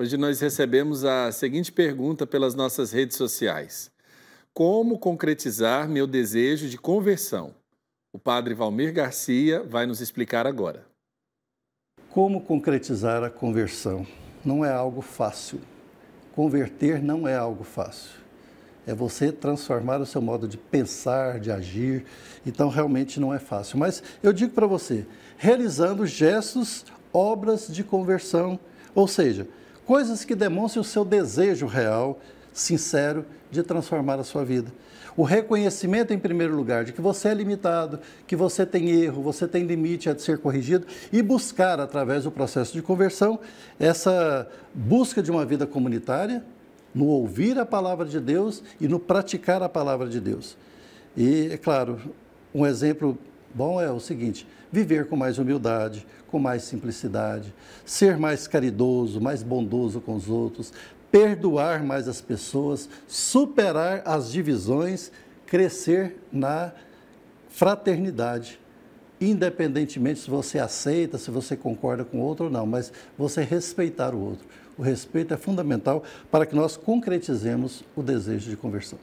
Hoje nós recebemos a seguinte pergunta pelas nossas redes sociais: Como concretizar meu desejo de conversão? O padre Valmir Garcia vai nos explicar agora. Como concretizar a conversão? Não é algo fácil. Converter não é algo fácil é você transformar o seu modo de pensar, de agir. Então, realmente não é fácil. Mas eu digo para você, realizando gestos, obras de conversão, ou seja, coisas que demonstrem o seu desejo real, sincero, de transformar a sua vida. O reconhecimento, em primeiro lugar, de que você é limitado, que você tem erro, você tem limite a de ser corrigido e buscar, através do processo de conversão, essa busca de uma vida comunitária, no ouvir a palavra de Deus e no praticar a palavra de Deus. E, é claro, um exemplo Bom é o seguinte: viver com mais humildade, com mais simplicidade, ser mais caridoso, mais bondoso com os outros, perdoar mais as pessoas, superar as divisões, crescer na fraternidade. Independentemente se você aceita, se você concorda com o outro ou não, mas você respeitar o outro. O respeito é fundamental para que nós concretizemos o desejo de conversão.